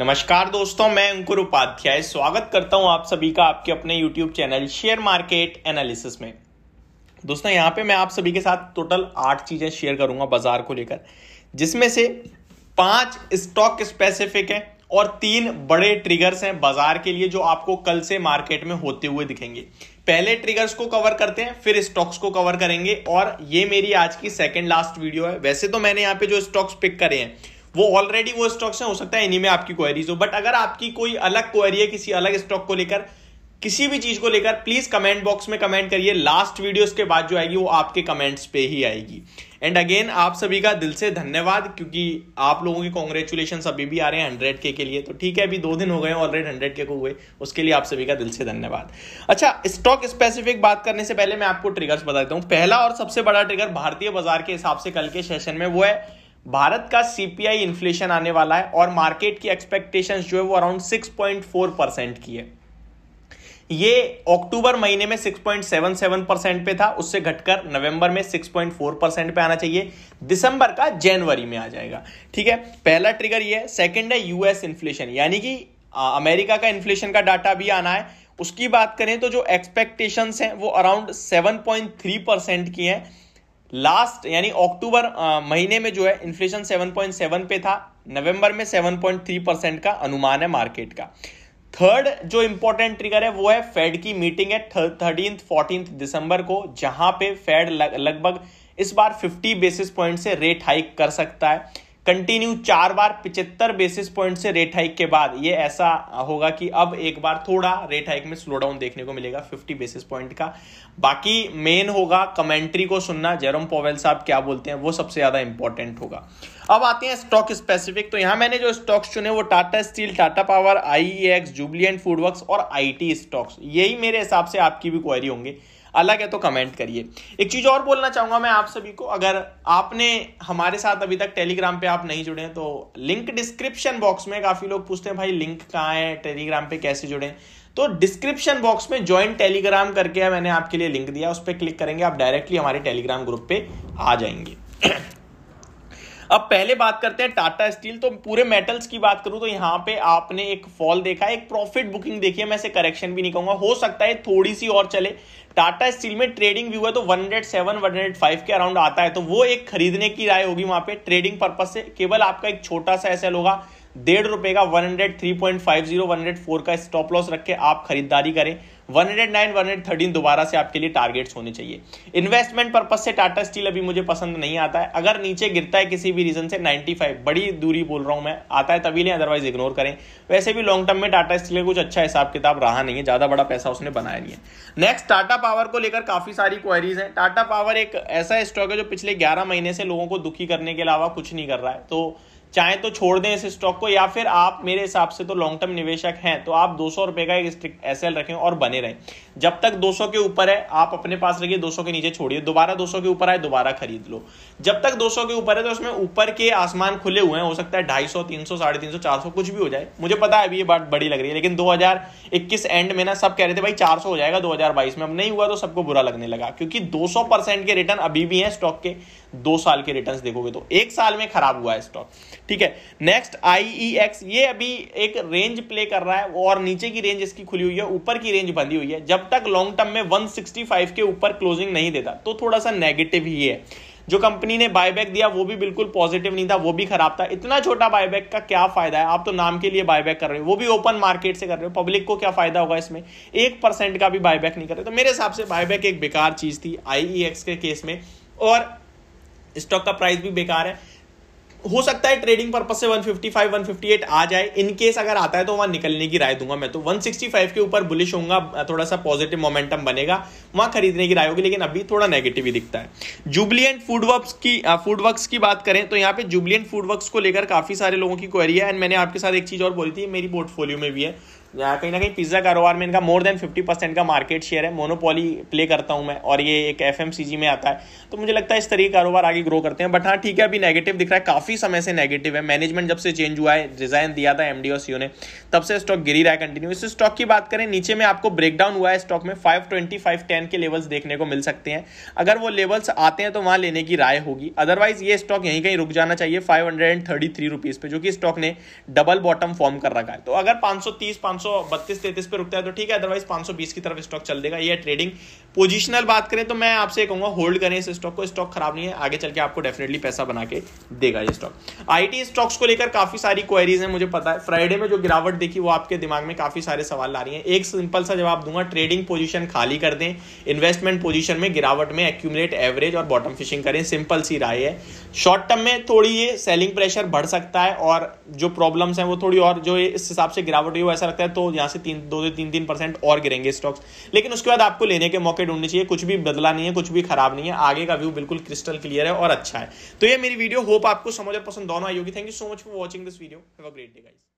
नमस्कार दोस्तों मैं अंकुर उपाध्याय स्वागत करता हूं आप सभी का आपके अपने YouTube channel share market analysis में दोस्तों यहां पे मैं आप सभी के साथ टोटल आठ चीज़ें शेयर करूंगा बाजार को लेकर जिसमें से पांच स्टॉक स्पेसिफिक है और तीन बड़े ट्रिगर्स हैं बाजार के लिए जो आपको कल से मार्केट में होते हुए दिखेंगे पहले ट्रिगर्स को कवर करते हैं फिर स्टॉक्स को कवर करेंगे और ये मेरी आज की सेकेंड लास्ट वीडियो है वैसे तो मैंने यहाँ पे जो स्टॉक्स पिक करे हैं वो ऑलरेडी वो स्टॉक्स से हो सकता है इन्हीं में आपकी क्वेरीज हो बट अगर आपकी कोई अलग क्वेरी है किसी अलग स्टॉक को लेकर किसी भी चीज को लेकर प्लीज कमेंट बॉक्स में कमेंट करिए लास्ट वीडियोस के बाद जो आएगी वो आपके कमेंट्स पे ही आएगी एंड अगेन आप सभी का दिल से धन्यवाद क्योंकि आप लोगों के कॉन्ग्रेचुलेशन अभी भी आ रहे हैं हंड्रेड के के लिए तो ठीक है अभी दो दिन हो गए ऑलरेडी हंड्रेड के को हुए उसके लिए आप सभी का दिल से धन्यवाद अच्छा स्टॉक स्पेसिफिक बात करने से पहले मैं आपको ट्रिगर्स बता देता हूँ पहला और सबसे बड़ा ट्रिगर भारतीय बाजार के हिसाब से कल के सेशन में वो है भारत का सीपीआई इन्फ्लेशन आने वाला है और मार्केट की एक्सपेक्टेशंस जो है वो अराउंड 6.4 परसेंट की है ये अक्टूबर महीने में 6.77 परसेंट पे था उससे घटकर नवंबर में 6.4 परसेंट पे आना चाहिए दिसंबर का जनवरी में आ जाएगा ठीक है पहला ट्रिगर ये है सेकेंड है यूएस इन्फ्लेशन यानी कि अमेरिका का इन्फ्लेशन का डाटा भी आना है उसकी बात करें तो जो एक्सपेक्टेशंस हैं वो अराउंड 7.3 परसेंट की हैं लास्ट यानी अक्टूबर महीने में जो है इन्फ्लेशन 7.7 पे था नवंबर में 7.3 परसेंट का अनुमान है मार्केट का थर्ड जो इंपॉर्टेंट ट्रिगर है वो है फेड की मीटिंग है थर्टीन फोर्टीन दिसंबर को जहां पे फेड लगभग इस बार 50 बेसिस पॉइंट से रेट हाइक कर सकता है कंटिन्यू चार बार पिचहत्तर बेसिस पॉइंट से रेट हाइक के बाद ये ऐसा होगा कि अब एक बार थोड़ा रेट हाइक में स्लो डाउन देखने को मिलेगा 50 बेसिस पॉइंट का बाकी मेन होगा कमेंट्री को सुनना जेरोम पोवेल साहब क्या बोलते हैं वो सबसे ज़्यादा इंपॉर्टेंट होगा अब आते हैं स्टॉक स्पेसिफिक तो यहां मैंने जो स्टॉक्स चुने वो Tata steel Tata power I X Jubilant FoodWorks और आई स्टॉक्स यही मेरे हिसाब से आपकी भी क्वारी होंगे अलग है तो कमेंट करिए एक चीज़ और बोलना चाहूंगा मैं आप सभी को अगर आपने हमारे साथ अभी तक टेलीग्राम पे आप नहीं जुड़े तो लिंक डिस्क्रिप्शन बॉक्स में काफ़ी लोग पूछते हैं भाई लिंक कहाँ है टेलीग्राम पे कैसे जुड़े तो डिस्क्रिप्शन बॉक्स में ज्वाइन टेलीग्राम करके मैंने आपके लिए लिंक दिया उस पर क्लिक करेंगे आप डायरेक्टली हमारे टेलीग्राम ग्रुप पर आ जाएंगे अब पहले बात करते हैं टाटा स्टील तो पूरे मेटल्स की बात करूं तो यहां पे आपने एक फॉल देखा एक प्रॉफिट बुकिंग देखी है मैं इसे करेक्शन भी नहीं कहूंगा हो सकता है थोड़ी सी और चले टाटा स्टील में ट्रेडिंग व्यू है तो 107 105 के अराउंड आता है तो वो एक खरीदने की राय होगी वहां पे ट्रेडिंग पर्पज से केवल आपका एक छोटा सा एसएल होगा डेढ़ रुपए का 103.50 104 का स्टॉप लॉस रख के आप खरीदारी करें 109 दोबारा से आपके लिए टारगेट्स होने चाहिए इन्वेस्टमेंट पर्पज से टाटा स्टील अभी मुझे पसंद नहीं आता है अगर नीचे गिरता है किसी भी रीजन से 95 बड़ी दूरी बोल रहा हूं मैं आता है तभी लें अदरवाइज इग्नोर करें वैसे भी लॉन्ग टर्म में टाटा स्टील का कुछ अच्छा हिसाब किताब रहा नहीं है ज्यादा बड़ा पैसा उसने बनाया नहीं है नेक्स्ट टाटा पावर को लेकर काफी सारी क्वारीज है टाटा पावर एक ऐसा स्टॉक है जो पिछले ग्यारह महीने से लोगों को दुखी करने के अलावा कुछ नहीं कर रहा है तो चाहे तो छोड़ दें इस स्टॉक को या फिर आप मेरे हिसाब से तो लॉन्ग टर्म निवेशक हैं तो आप दो सौ रुपए का एक स्ट्रिक्ट एस रखें और बने रहें जब तक 200 के ऊपर है आप अपने पास रखिए 200 के नीचे छोड़िए दोबारा 200 के ऊपर आए दोबारा खरीद लो जब तक 200 के ऊपर है तो उसमें ऊपर के आसमान खुले हुए हैं हो सकता है ढाई सौ तीन सौ साढ़े तीन सौ चार सौ कुछ भी हो जाए मुझे पता है अभी ये बात बड़ी लग रही है लेकिन दो एंड में ना सब कह रहे थे भाई चार हो जाएगा दो में अब नहीं हुआ तो सबको बुरा लगने लगा क्योंकि दो परसेंट के रिटर्न अभी भी है स्टॉक के दो साल के रिटर्न देखोगे तो एक साल में खराब हुआ है स्टॉक ठीक है नेक्स्ट आईईएक्स e ये अभी एक रेंज प्ले कर रहा है और नीचे की रेंज इसकी खुली हुई है ऊपर की रेंज बंधी हुई है जब तक लॉन्ग टर्म में वन के ऊपर क्लोजिंग नहीं देता तो थोड़ा सा नेगेटिव ही है जो कंपनी ने बायबैक दिया वो भी बिल्कुल पॉजिटिव नहीं था वो भी खराब था इतना छोटा बायबैक का क्या फायदा है आप तो नाम के लिए बायबैक कर रहे हो वो भी ओपन मार्केट से कर रहे हो पब्लिक को क्या फायदा होगा इसमें एक परसेंट का भी बायबैक नहीं कर रहे तो मेरे हिसाब से बायबैक एक बेकार चीज थी आईईएक्स e के केस में और स्टॉक का प्राइस भी बेकार है हो सकता है ट्रेडिंग पर्पज से 155 158 आ जाए इन केस अगर आता है तो वहां निकलने की राय दूंगा मैं तो 165 के ऊपर बुलिश होगा थोड़ा सा पॉजिटिव मोमेंटम बनेगा वहां खरीदने की राय होगी लेकिन अभी थोड़ा नेगेटिव ही दिखता है जुबलियंट फूडवर्क्स की फूडवर्क्स की बात करें तो यहाँ पे जुबलियंट फूडवर्क्स को लेकर काफी सारे लोगों की क्वेरी है एंड मैंने आपके साथ एक चीज और बोली थी मेरी पोर्टफोलियो में भी है कहीं ना कहीं पिज़्ज़ा कारोबार में इनका मोर देन फिफ्टी परसेंट का मार्केट शेयर है मोनोपोली प्ले करता हूं मैं और ये एक एफ में आता है तो मुझे लगता है इस तरीके कारोबार आगे ग्रो करते हैं बट हाँ ठीक है अभी नेगेटिव दिख रहा है काफ़ी समय से नेगेटिव है मैनेजमेंट जब से चेंज हुआ है रिजाइन दिया था एम और सीओ ने तब से स्टॉक गिरी रहा है कंटिन्यू इस स्टॉक की बात करें नीचे में आपको ब्रेकडाउन हुआ है स्टॉक में फाइव ट्वेंटी फाइव टेन के लेवल्स देखने को मिल सकते हैं अगर वो लेवल्स आते हैं तो वहाँ लेने की राय होगी अदरवाइज ये स्टॉक यहीं कहीं रुक जाना चाहिए five hundred and thirty three rupees पे जो कि स्टॉक ने डबल बॉटम फॉर्म कर रखा है तो अगर पाँच सौ तीस पाँच सौ बत्तीस तैतीस पे रुकता है तो ठीक है अदरवाइज 520 की तरफ स्टॉक चल देगा ये ट्रेडिंग पोजिशनल बात करें तो मैं आपसे कहूंगा होल्ड करें इस स्टॉक को स्टॉक खराब नहीं है आगे चल के आपको डेफिनेटली पैसा बना के देगा ये स्टॉक आईटी स्टॉक्स को लेकर काफी सारी क्वेरीज है मुझे पता है फ्राइडे में जो गिरावट देखी वो आपके दिमाग में काफी सारे सवाल ला रही है एक सिंपल सा जवाब दूंगा ट्रेडिंग पोजिशन खाली कर दें इन्वेस्टमेंट पोजिशन में गिरावट में एक्यूमलेट एवरेज और बॉटम फिशिंग करें सिंपल सी राय है शॉर्ट टर्म में थोड़ी ये सेलिंग प्रेशर बढ़ सकता है और जो प्रॉब्लम्स हैं वो थोड़ी और जो इस हिसाब से गिरावट हुई वो ऐसा लगता है है तो यहाँ से तीन दो तीन तीन परसेंट और गिरेंगे स्टॉक्स लेकिन उसके बाद आपको लेने के मौके ढूंढने चाहिए कुछ भी बदला नहीं है कुछ भी खराब नहीं है आगे का व्यू बिल्कुल क्रिस्टल क्लियर है और अच्छा है तो ये मेरी वीडियो होप आपको समझ और पसंद दोनों आई होगी thank you so much for watching this video have a great day guys